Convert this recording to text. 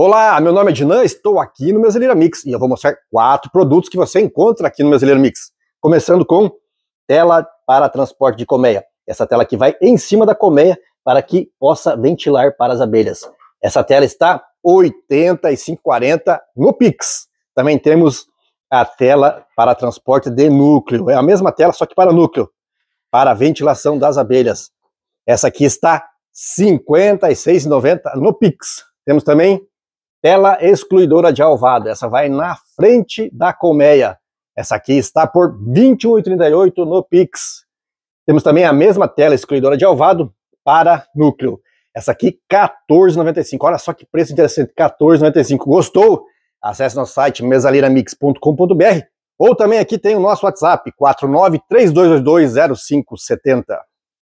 Olá, meu nome é Dinan, estou aqui no Brasileira Mix e eu vou mostrar quatro produtos que você encontra aqui no Brasileira Mix. Começando com tela para transporte de colmeia. Essa tela que vai em cima da colmeia para que possa ventilar para as abelhas. Essa tela está 85,40 no Pix. Também temos a tela para transporte de núcleo. É a mesma tela, só que para núcleo. Para ventilação das abelhas. Essa aqui está 56,90 no Pix. Temos também tela excluidora de alvado. Essa vai na frente da colmeia. Essa aqui está por R$ 21,38 no Pix. Temos também a mesma tela excluidora de alvado para núcleo. Essa aqui, R$ 14,95. Olha só que preço interessante, R$ 14,95. Gostou? Acesse nosso site mesaliramix.com.br ou também aqui tem o nosso WhatsApp, 493220570.